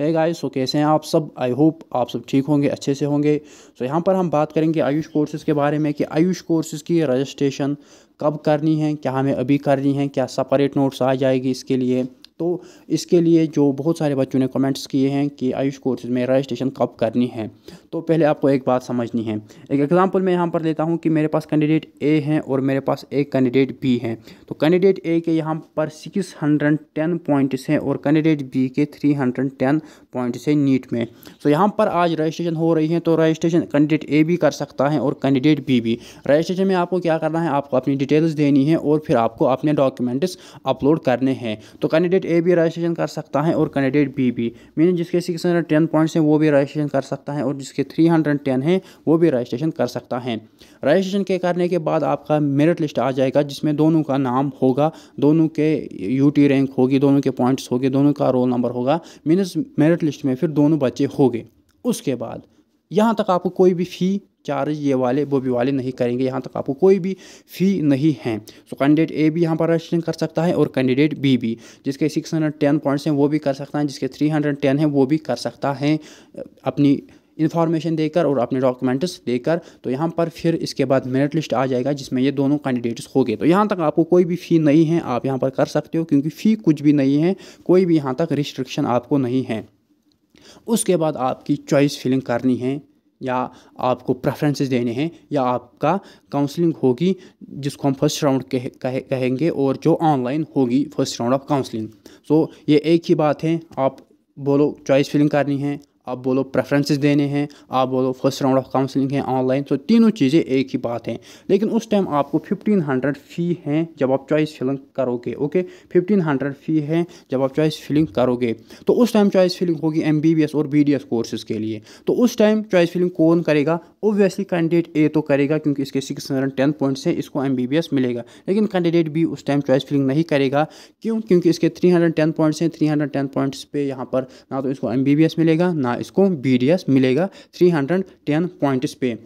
है guys so कैसे हैं आप सब आई होप आप सब ठीक होंगे अच्छे से होंगे सो so, यहाँ पर हम बात करेंगे आयुष कोर्सेज़ के बारे में कि आयुष कोर्सेज़ की रजिस्ट्रेशन कब करनी है क्या हमें अभी करनी है क्या सेपरेट नोट्स आ जाएगी इसके लिए तो इसके लिए जो बहुत सारे बच्चों ने कमेंट्स किए हैं कि आयुष कोर्सेज में रजिस्ट्रेशन कब करनी है तो पहले आपको एक बात समझनी है एक एग्ज़ाम्पल मैं यहाँ पर लेता हूँ कि मेरे पास कैंडिडेट ए हैं और मेरे पास एक कैंडिडेट बी है तो कैंडिडेट ए के यहाँ पर सिक्स हंड्रेड टेन पॉइंट्स हैं और कैंडिडेट बी के थ्री हंड्रेड टेन पॉइंट्स हैं नीट में तो यहाँ पर आज रजिस्ट्रेशन हो रही है तो रजिस्ट्रेशन कैंडिडेट ए भी कर सकता है और कैंडिडेट बी भी रजिस्ट्रेशन में आपको क्या करना है आपको अपनी डिटेल्स देनी है और फिर आपको अपने डॉक्यूमेंट्स अपलोड करने हैं तो कैंडिडेट ए भी रजिस्ट्रेशन कर सकता है और कैंडिडेट बी भी मीन जिसके सिक्स हंड्रेड टेन पॉइंट्स हैं वो भी रजिस्ट्रेशन कर सकता है और जिसके थ्री हंड्रेड टेन हैं वो भी रजिस्ट्रेशन कर सकता है रजिस्ट्रेशन के करने के बाद आपका मेरिट लिस्ट आ जाएगा जिसमें दोनों का नाम होगा दोनों के टी रैंक होगी दोनों के पॉइंट्स गए दोनों का रोल नंबर होगा मीनस मेरिट लिस्ट में फिर दोनों बच्चे होंगे उसके बाद यहाँ तक आपको कोई भी फ़ी चार्ज ये वाले वो भी वाले नहीं करेंगे यहाँ तक आपको कोई भी फ़ी नहीं है सो कैंडिडेट ए भी यहाँ पर रजिस्ट्रेशन कर सकता है और कैंडिडेट बी भी जिसके सिक्स हंड्रेड टेन पॉइंट्स हैं वो भी कर सकता है जिसके थ्री हंड्रेड टेन हैं वो भी कर सकता है अपनी इन्फॉर्मेशन देकर और अपने डॉक्यूमेंट्स देकर तो यहाँ पर फिर इसके बाद मेरिट लिस्ट आ जाएगा जिसमें ये दोनों कैंडिडेट्स हो गए तो यहाँ तक आपको कोई भी फ़ी नहीं है आप यहाँ पर कर सकते हो क्योंकि फ़ी कुछ भी नहीं है कोई भी यहाँ तक रिस्ट्रिक्शन आपको नहीं है उसके बाद आपकी चॉइस फिलिंग करनी है या आपको प्रेफरेंसेस देने हैं या आपका काउंसलिंग होगी जिसको हम फर्स्ट राउंड कह, कह, कहेंगे और जो ऑनलाइन होगी first round of counselling so ये एक ही बात है आप बोलो चॉइस फिलिंग करनी है आप बोलो प्रेफरेंसेस देने हैं आप बोलो फर्स्ट राउंड ऑफ काउंसलिंग है ऑनलाइन तो तीनों चीज़ें एक ही बात हैं लेकिन उस टाइम आपको फिफ्टीन हंड्रेड फ़ी है जब आप चॉइस फिलिंग करोगे ओके फिफ्टीन हंड्रेड फ़ी है जब आप चॉइस फिलिंग करोगे तो उस टाइम चॉइस फिलिंग होगी एम बी बी एस और बी डी एस कोर्सेज़ के लिए तो उस टाइम चॉइस फिलिंग कौन करेगा ओब्वियसली कैंडिडेट ए तो करेगा क्योंकि इसके सिक्स हंड्रेड टेन पॉइंट्स हैं इसको एम मिलेगा लेकिन कैंडिडेट बी उस टाइम चॉइस फिलिंग नहीं करेगा क्यों क्योंकि इसके थ्री हंड्रेड टेन पॉइंट्स हैं थ्री हंड्रेड टेन पॉइंट्स पे यहाँ पर ना तो इसको एम मिलेगा ना इसको बी मिलेगा थ्री हंड्रेड टेन पॉइंट्स पे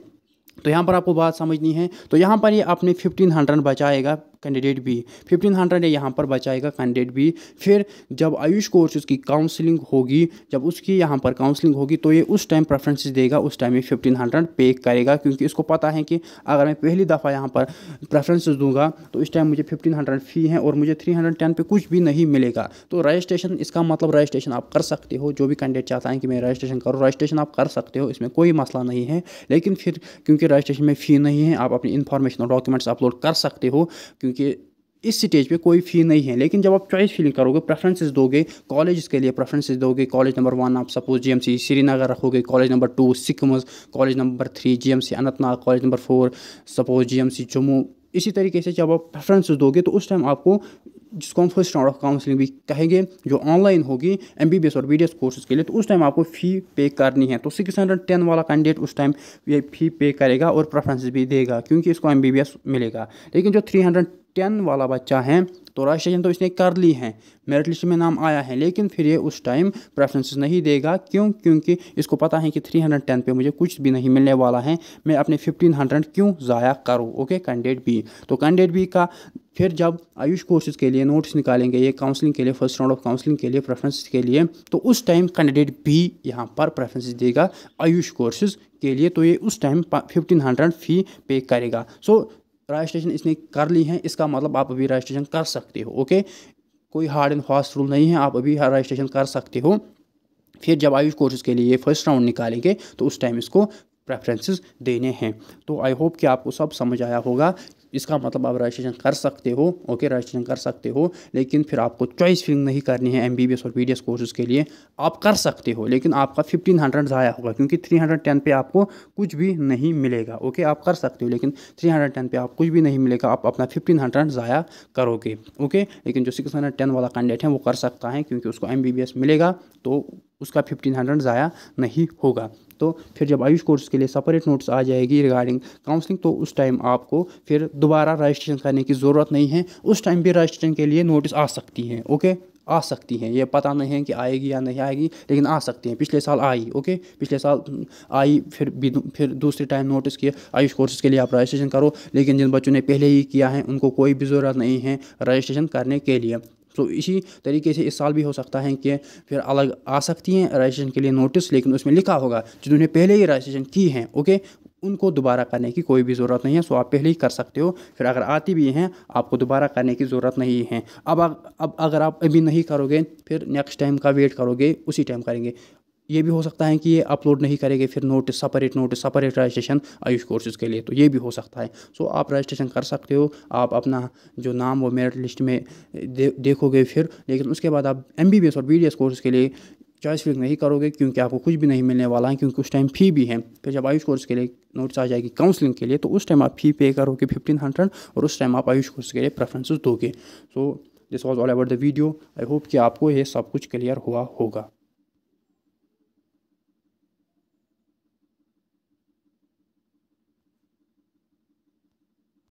तो यहाँ पर आपको बात समझनी है तो यहाँ पर ये यह फिफ्टीन हंड्रेड बचाएगा कैंडिडेट बी फिफ्टीन हंड्रेड यहाँ पर बचाएगा कैंडिडेट बी फिर जब आयुष कोर्स उसकी काउंसलिंग होगी जब उसकी यहाँ पर काउंसलिंग होगी तो ये उस टाइम प्रेफरेंसेस देगा उस टाइम ये फिफ्टीन हंड्रेड पे करेगा क्योंकि इसको पता है कि अगर मैं पहली दफ़ा यहाँ पर प्रेफरेंसेस दूंगा तो इस टाइम मुझे फिफ्टीन हंड्रेड फ़ी है और मुझे थ्री हंड्रेड टेन पे कुछ भी नहीं मिलेगा तो रजिस्ट्रेशन इसका मतलब रजिस्ट्रेशन आप कर सकते हो जो भी कैंडिडेट चाहता है कि मैं रजिस्ट्रेशन करूँ रजिस्ट्रेशन आप कर सकते हो इसमें कोई मसला नहीं है लेकिन फिर क्योंकि रजिस्ट्रेशन में फ़ी नहीं है आप अपनी इन्फॉर्मेशन और डॉक्यूमेंट्स अपलोड कर सकते हो क्योंकि इस स्टेज पे कोई फ़ी नहीं है लेकिन जब आप चॉइस फिल करोगे प्रेफरेंसेस दोगे कॉलेज के लिए प्रेफरेंसेस दोगे कॉलेज नंबर वन आप सपोज जीएमसी श्रीनगर रखोगे college number two SKIMS college number three GMC Anantnag college number four suppose GMC Jammu इसी तरीके से जब आप प्रेफरेंसेस दोगे तो उस टाइम आपको जिसको हम फर्स्ट राउंड ऑफ काउंसलिंग भी कहेंगे जो ऑनलाइन होगी एम बी बी एस और बी डी एस कोर्सेज के लिए तो उस टाइम आपको फ़ी पे करनी है तो सिक्स हंड्रेड टेन वाला कैंडिडेट उस टाइम ये फ़ी पे करेगा और प्रेफरेंस भी देगा क्योंकि इसको एम बी बी एस मिलेगा लेकिन जो थ्री हंड्रेड टेन वाला बच्चा है तो रजिस्ट्रेशन तो इसने कर ली है मेरिट लिस्ट में नाम आया है लेकिन फिर ये उस टाइम प्रेफरेंस नहीं देगा क्यों क्योंकि इसको पता है कि थ्री हंड्रेड टेन पर मुझे कुछ भी नहीं मिलने वाला है मैं अपने फिफ्टीन हंड्रेड क्यों ज़ाया करूँ ओके कैंडिडेट बी तो कैंडिडेट बी का फिर जब आयुष कोर्सेज के लिए नोट्स निकालेंगे ये काउंसलिंग के लिए फर्स्ट राउंड ऑफ काउंसलिंग के लिए प्रेफरेंस के लिए तो उस टाइम कैंडिडेट भी यहाँ पर प्रेफरेंस देगा आयुष कोर्सेज के लिए तो ये उस टाइम फिफ्टीन हंड्रेड फ़ी पे करेगा सो रजिस्ट्रेशन इसने कर ली है इसका मतलब आप अभी रजिस्ट्रेशन कर सकते हो ओके कोई हार्ड एंड फास्ट रूल नहीं है आप अभी रजिस्ट्रेशन कर सकते हो फिर जब आयुष कोर्सेज के लिए ये फर्स्ट राउंड निकालेंगे तो उस टाइम इसको प्रेफरेंसेस देने हैं तो आई होप कि आपको सब समझ आया होगा इसका मतलब आप रजिस्ट्रेशन कर सकते हो ओके रजिस्ट्रेशन कर सकते हो लेकिन फिर आपको चॉइस फिलिंग नहीं करनी है एम और पी कोर्सेज़ के लिए आप कर सकते हो लेकिन आपका फिफ्टीन हंड्रेड ज़ाया होगा क्योंकि थ्री हंड्रेड टेन पर आपको कुछ भी नहीं मिलेगा ओके आप कर सकते हो लेकिन थ्री हंड्रेड टेन पर आप कुछ भी नहीं मिलेगा आप अपना फिफ्टीन हंड्रेड ज़ाया करोगे ओके लेकिन जो सिक्स हंड्रेड टेन वाला कैंडिडेट है वो कर सकता है क्योंकि उसको एम मिलेगा तो उसका फिफ्टीन हंड्रेड ज़ाया नहीं होगा तो फिर जब आयुष कोर्स के लिए सेपरेट नोट्स आ जाएगी रिगार्डिंग काउंसलिंग तो उस टाइम आपको फिर दोबारा रजिस्ट्रेशन करने की ज़रूरत नहीं है उस टाइम भी रजिस्ट्रेशन के लिए नोटिस आ सकती हैं ओके आ सकती हैं ये पता नहीं है कि आएगी या नहीं आएगी लेकिन आ सकती हैं पिछले साल आई ओके पिछले साल आई फिर भी फिर दूसरे टाइम नोटिस किए आयुष कोर्सेज के लिए आप रजिस्ट्रेशन करो लेकिन जिन बच्चों ने पहले ही किया है उनको कोई भी ज़रूरत नहीं है रजिस्ट्रेशन करने के लिए तो इसी तरीके से इस साल भी हो सकता है कि फिर अलग आ सकती हैं रजिस्ट्रेशन के लिए नोटिस लेकिन उसमें लिखा होगा जिन्होंने पहले ही रजिस्ट्रेशन की हैं ओके उनको दोबारा करने की कोई भी ज़रूरत नहीं है सो आप पहले ही कर सकते हो फिर अगर आती भी हैं आपको दोबारा करने की ज़रूरत नहीं है अब अब अगर आप अभी नहीं करोगे फिर नेक्स्ट टाइम का वेट करोगे उसी टाइम करेंगे ये भी हो सकता है कि ये अपलोड नहीं करेंगे फिर notice separate notice separate registration AYUSH courses के लिए तो ये भी हो सकता है सो so, आप रजिस्ट्रेशन कर सकते हो आप अपना जो नाम वो मेरिट लिस्ट में दे, देखोगे फिर लेकिन उसके बाद आप एम और बी कोर्स के लिए चॉइस फिल नहीं करोगे क्योंकि आपको कुछ भी नहीं मिलने वाला है क्योंकि उस टाइम फ़ी भी है फिर जब आयुष कोर्स के लिए नोटिस आ जाएगी काउंसलिंग के लिए तो उस टाइम आप फ़ी पे करोगे फिफ्टीन हंड्रेड और उस टाइम आप आयुष कोर्स के लिए प्रेफरेंस दोगे so this was all about the video I hope कि आपको ये सब कुछ क्लियर हुआ होगा